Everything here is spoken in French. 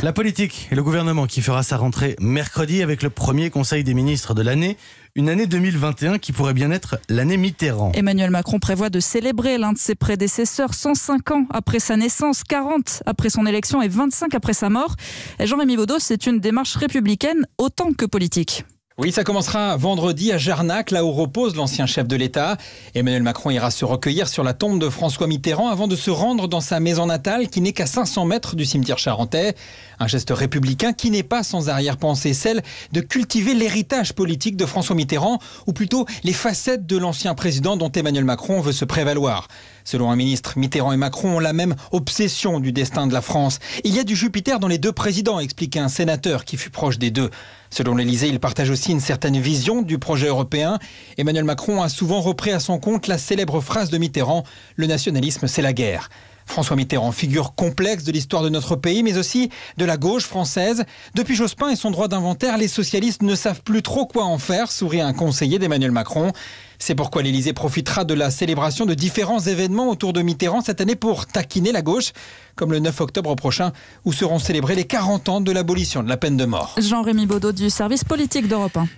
La politique et le gouvernement qui fera sa rentrée mercredi avec le premier Conseil des ministres de l'année, une année 2021 qui pourrait bien être l'année Mitterrand. Emmanuel Macron prévoit de célébrer l'un de ses prédécesseurs 105 ans après sa naissance, 40 après son élection et 25 après sa mort. Jean-Rémy Baudot, c'est une démarche républicaine autant que politique. Oui, ça commencera vendredi à Jarnac, là où repose l'ancien chef de l'État. Emmanuel Macron ira se recueillir sur la tombe de François Mitterrand avant de se rendre dans sa maison natale qui n'est qu'à 500 mètres du cimetière charentais. Un geste républicain qui n'est pas sans arrière-pensée, celle de cultiver l'héritage politique de François Mitterrand, ou plutôt les facettes de l'ancien président dont Emmanuel Macron veut se prévaloir. Selon un ministre, Mitterrand et Macron ont la même obsession du destin de la France. Il y a du Jupiter dans les deux présidents, expliquait un sénateur qui fut proche des deux. Selon l'Elysée, ils partage aussi une certaine vision du projet européen. Emmanuel Macron a souvent repris à son compte la célèbre phrase de Mitterrand Le nationalisme, c'est la guerre. François Mitterrand, figure complexe de l'histoire de notre pays, mais aussi de la gauche française. Depuis Jospin et son droit d'inventaire, les socialistes ne savent plus trop quoi en faire, sourit un conseiller d'Emmanuel Macron. C'est pourquoi l'Élysée profitera de la célébration de différents événements autour de Mitterrand cette année pour taquiner la gauche, comme le 9 octobre prochain, où seront célébrés les 40 ans de l'abolition de la peine de mort. Jean-Rémy Baudot du service politique d'Europe 1.